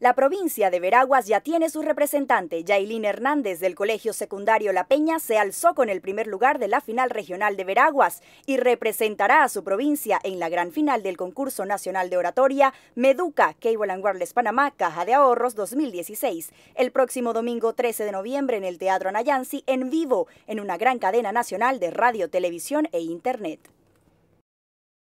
La provincia de Veraguas ya tiene su representante. Yailín Hernández del Colegio Secundario La Peña se alzó con el primer lugar de la final regional de Veraguas y representará a su provincia en la gran final del concurso nacional de oratoria Meduca Cable and Wireless Panamá Caja de Ahorros 2016 el próximo domingo 13 de noviembre en el Teatro Anayansi en vivo en una gran cadena nacional de radio, televisión e internet.